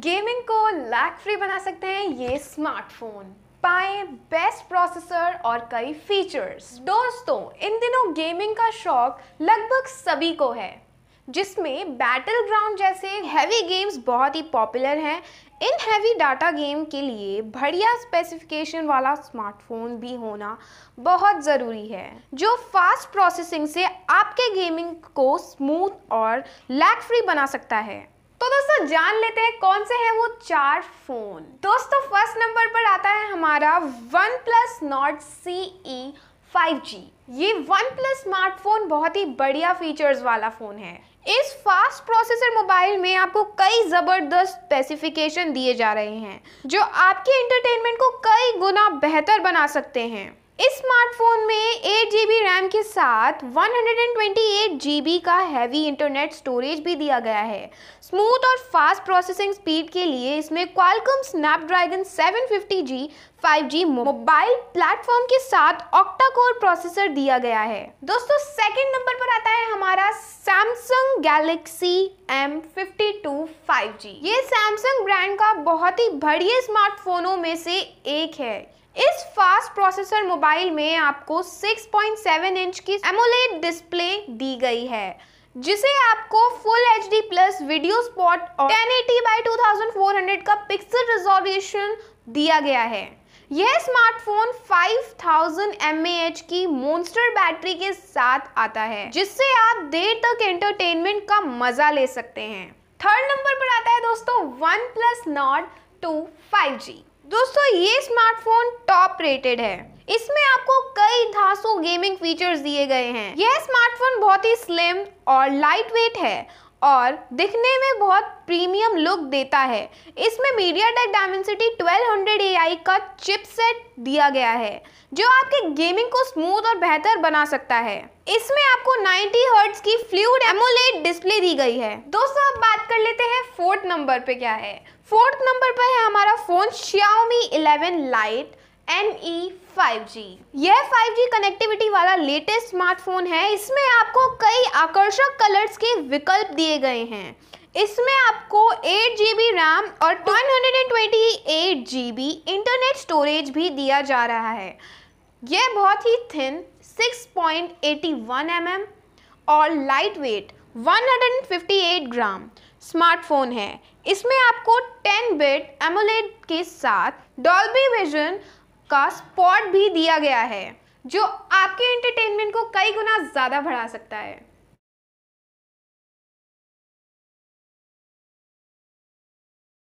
gaming को lag free बना सकते हैं ये स्मार्टफोन पाए बेस्ट प्रोसेसर और कई फीचर्स दोस्तों इन दिनों गेमिंग का शौक लगभग सभी को है जिसमें बैटल ग्राउंड जैसे हैवी गेम्स बहुत ही पॉपुलर हैं इन हैवी डाटा गेम के लिए बढ़िया स्पेसिफिकेशन वाला स्मार्टफोन भी होना बहुत ज़रूरी है जो फास्ट प्रोसेसिंग से आपके गेमिंग को स्मूथ और लैग फ्री बना सकता है तो दोस्तों जान लेते हैं कौन से हैं वो चार फोन दोस्तों फर्स्ट नंबर पर आता है हमारा OnePlus Nord C five G ये वन प्लस स्मार्टफोन बहुत ही बढ़िया फीचर्स वाला फ़ोन है इस फास्ट प्रोसेसर मोबाइल में आपको कई ज़बरदस्त स्पेसिफिकेशन दिए जा रहे हैं जो आपके एंटरटेनमेंट को कई गुना बेहतर बना सकते हैं इस स्मार्टफोन में एट जी रैम के साथ 128 जी का हैवी इंटरनेट स्टोरेज भी दिया गया है स्मूथ और फास्ट प्रोसेसिंग स्पीड के लिए इसमें Qualcomm Snapdragon 750G 5G mobile platform के साथ ऑक्टा कोर प्रोसेसर दिया गया है दोस्तों सेकंड नंबर पर आता है हमारा सैमसंग गैलेक्सी M52 5G ये Samsung ब्रांड का बहुत ही बढ़िया स्मार्टफोनों में से एक है इस फास्ट प्रोसेसर मोबाइल में आपको 6.7 इंच की एमोलेड डिस्प्ले दी गई है जिसे आपको full H D plus video spot और 1080 बाई 2400 का पिक्सल रिजोल्यूशन दिया गया है यह स्मार्टफोन 5000 थाउजेंड की मोन्स्टर बैटरी के साथ आता है जिससे आप देर तक एंटरटेनमेंट का मजा ले सकते हैं थर्ड नंबर पर आता है दोस्तों OnePlus Nord two five G दोस्तों ये स्मार्टफोन टॉप रेटेड है इसमें आपको कई धासु गेमिंग फीचर्स दिए गए हैं यह स्मार्टफोन बहुत ही स्लिम और लाइट वेट है और दिखने में बहुत प्रीमियम लुक देता है इसमें टेक डायमेंसिटी 1200 हंड्रेड का चिपसेट दिया गया है जो आपके गेमिंग को स्मूथ और बेहतर बना सकता है इसमें आपको 90 हर्ट्ज की फ्लूड एमोलेट डिस्प्ले दी गई है दोस्तों अब बात कर लेते हैं फोर्थ नंबर पे क्या है फोर्थ नंबर पर है हमारा phone Xiaomi 11 Lite N E five G यह फाइव जी कनेक्टिविटी वाला लेटेस्ट स्मार्टफोन है इसमें आपको कई आकर्षक कलर्स के विकल्प दिए गए हैं इसमें आपको एट जी बी रैम और one hundred and twenty eight G B internet storage भी दिया जा रहा है यह बहुत ही थिन एम एम और light weight eight gram smartphone है इसमें आपको टेन बिट एमोलेड के साथ डॉल्बी विजन का स्पॉट भी दिया गया है जो आपके एंटरटेनमेंट को कई गुना ज़्यादा बढ़ा सकता है